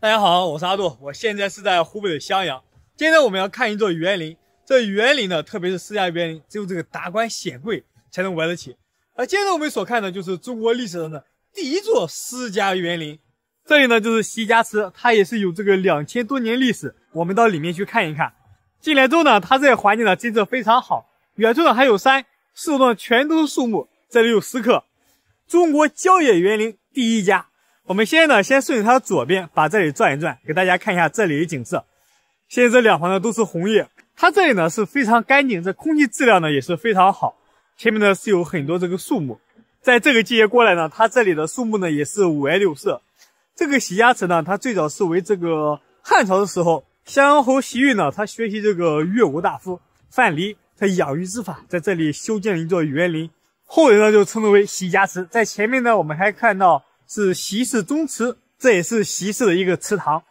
大家好，我是阿杜，我现在是在湖北的襄阳。今天我们要看一座园林。这园林呢，特别是私家园林，只有这个达官显贵才能玩得起。而今天我们所看的，就是中国历史上的第一座私家园林。这里呢，就是西家祠，它也是有这个两千多年历史。我们到里面去看一看。进来之后呢，它这个环境呢，真的非常好。远处呢还有山，树呢全都是树木，这里有石刻，中国郊野园林第一家。我们现在呢，先顺着它的左边，把这里转一转，给大家看一下这里的景色。现在这两旁呢都是红叶，它这里呢是非常干净，这空气质量呢也是非常好。前面呢是有很多这个树木，在这个季节过来呢，它这里的树木呢也是五颜六色。这个洗家池呢，它最早是为这个汉朝的时候，襄阳侯洗玉呢，他学习这个越舞大夫范蠡他养鱼之法，在这里修建了一座园林，后人呢就称之为洗家池。在前面呢，我们还看到。是习氏宗祠，这也是习氏的一个祠堂。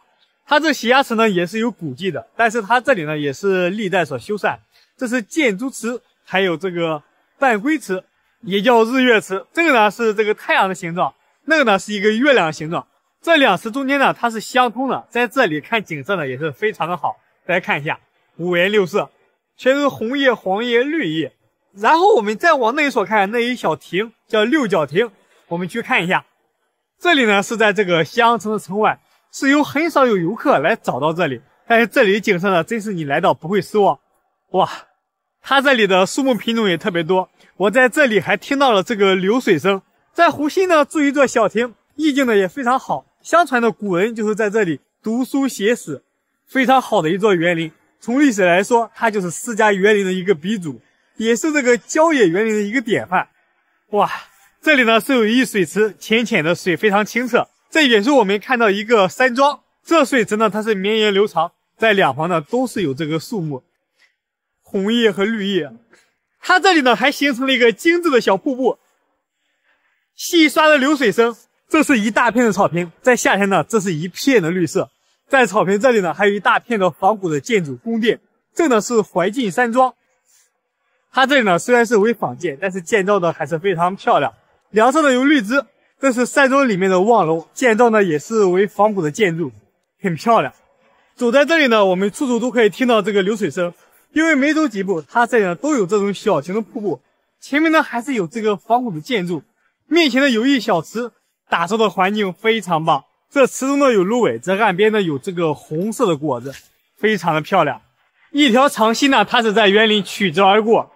它这洗牙池呢也是有古迹的，但是它这里呢也是历代所修缮。这是建筑池，还有这个半龟池，也叫日月池。这个呢是这个太阳的形状，那个呢是一个月亮的形状。这两池中间呢它是相通的，在这里看景色呢也是非常的好。大家看一下，五颜六色，全是红叶、黄叶、绿叶。然后我们再往那一所看，那一小亭叫六角亭，我们去看一下。这里呢是在这个西阳城的城外，是由很少有游客来找到这里，但是这里景色呢真是你来到不会失望。哇，它这里的树木品种也特别多，我在这里还听到了这个流水声。在湖心呢住一座小亭，意境呢也非常好。相传的古人就是在这里读书写史，非常好的一座园林。从历史来说，它就是私家园林的一个鼻祖，也是这个郊野园林的一个典范。哇。这里呢是有一水池，浅浅的水非常清澈。这也是我们看到一个山庄。这水池呢，它是绵延流长，在两旁呢都是有这个树木，红叶和绿叶。它这里呢还形成了一个精致的小瀑布，细刷的流水声。这是一大片的草坪，在夏天呢，这是一片的绿色。在草坪这里呢，还有一大片的仿古的建筑宫殿，这呢是怀晋山庄。它这里呢虽然是为仿建，但是建造的还是非常漂亮。两侧呢有绿植，这是山庄里面的望楼，建造呢也是为仿古的建筑，很漂亮。走在这里呢，我们处处都可以听到这个流水声，因为每走几步，它这里都有这种小型的瀑布。前面呢还是有这个仿古的建筑，面前呢有一小池，打造的环境非常棒。这池中呢有芦苇，这岸边呢有这个红色的果子，非常的漂亮。一条长溪呢，它是在园林曲折而过，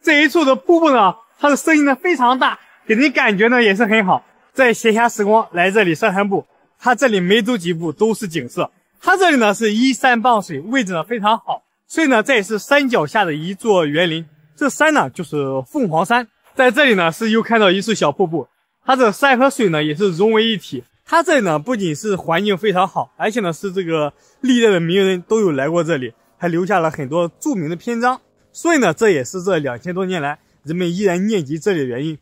这一处的瀑布呢，它的声音呢非常大。给人感觉呢也是很好，在闲暇时光来这里散散步。它这里没走几步都是景色。它这里呢是依山傍水，位置呢非常好。所以呢这也是山脚下的一座园林。这山呢就是凤凰山，在这里呢是又看到一处小瀑布。它这山和水呢也是融为一体。它这里呢不仅是环境非常好，而且呢是这个历代的名人都有来过这里，还留下了很多著名的篇章。所以呢这也是这两千多年来人们依然念及这里的原因。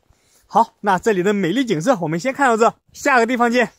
好，那这里的美丽景色我们先看到这，下个地方见。